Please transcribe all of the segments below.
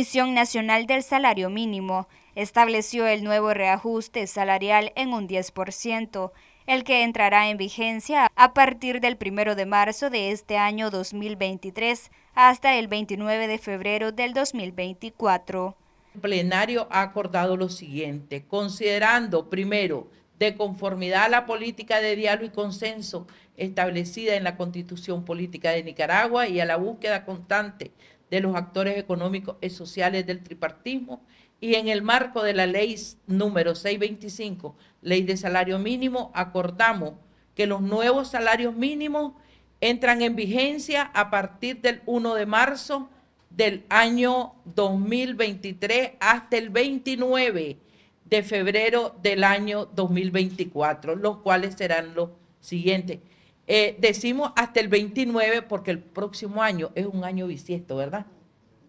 La Comisión Nacional del Salario Mínimo estableció el nuevo reajuste salarial en un 10%, el que entrará en vigencia a partir del 1 de marzo de este año 2023 hasta el 29 de febrero del 2024. El plenario ha acordado lo siguiente, considerando primero de conformidad a la política de diálogo y consenso establecida en la Constitución Política de Nicaragua y a la búsqueda constante de los actores económicos y sociales del tripartismo y en el marco de la ley número 625, ley de salario mínimo, acordamos que los nuevos salarios mínimos entran en vigencia a partir del 1 de marzo del año 2023 hasta el 29 de febrero del año 2024, los cuales serán los siguientes. Eh, decimos hasta el 29 porque el próximo año es un año bisiesto, ¿verdad?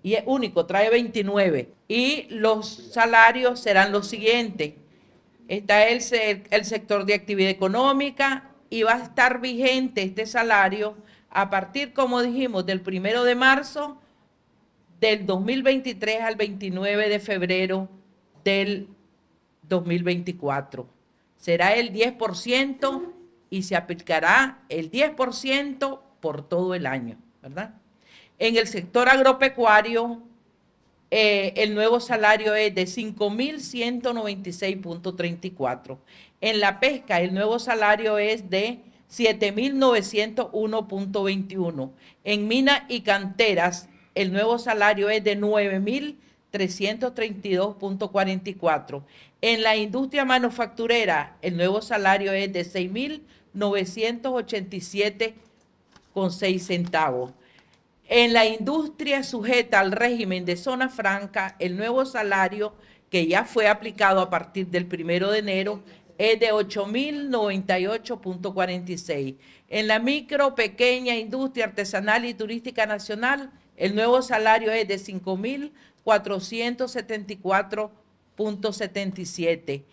Y es único, trae 29. Y los salarios serán los siguientes. Está el, el sector de actividad económica y va a estar vigente este salario a partir, como dijimos, del 1 de marzo del 2023 al 29 de febrero del 2024. Será el 10% y se aplicará el 10% por todo el año, ¿verdad? En el sector agropecuario, eh, el nuevo salario es de 5.196.34. En la pesca, el nuevo salario es de 7.901.21. En minas y canteras, el nuevo salario es de 9.332.44. En la industria manufacturera, el nuevo salario es de 6.000. 987,6 centavos. En la industria sujeta al régimen de zona franca, el nuevo salario que ya fue aplicado a partir del primero de enero es de 8.098.46. En la micro, pequeña, industria artesanal y turística nacional, el nuevo salario es de 5.474.77.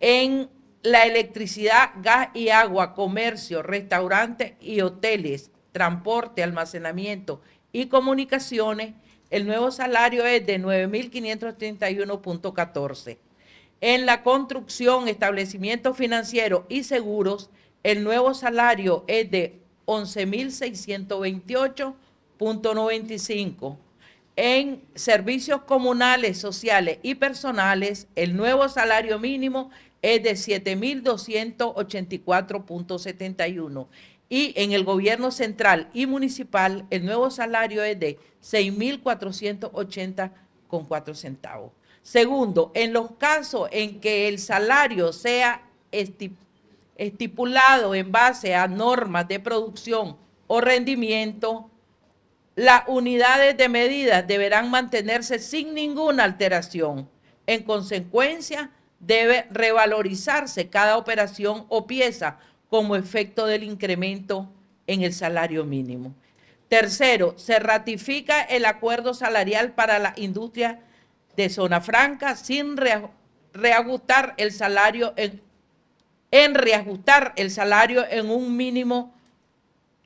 En la electricidad, gas y agua, comercio, restaurantes y hoteles, transporte, almacenamiento y comunicaciones, el nuevo salario es de 9.531.14. En la construcción, establecimientos financieros y seguros, el nuevo salario es de 11.628.95 en servicios comunales, sociales y personales, el nuevo salario mínimo es de 7.284.71 y en el gobierno central y municipal el nuevo salario es de 6.480.4 centavos. Segundo, en los casos en que el salario sea estipulado en base a normas de producción o rendimiento, las unidades de medidas deberán mantenerse sin ninguna alteración. En consecuencia, debe revalorizarse cada operación o pieza como efecto del incremento en el salario mínimo. Tercero, se ratifica el acuerdo salarial para la industria de zona franca sin reajustar el salario en, en reajustar el salario en un mínimo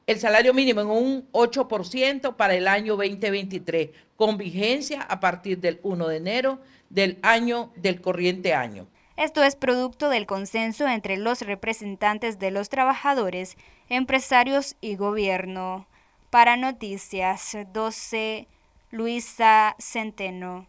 el salario mínimo en un 8% para el año 2023, con vigencia a partir del 1 de enero del año del corriente año. Esto es producto del consenso entre los representantes de los trabajadores, empresarios y gobierno. Para Noticias 12, Luisa Centeno.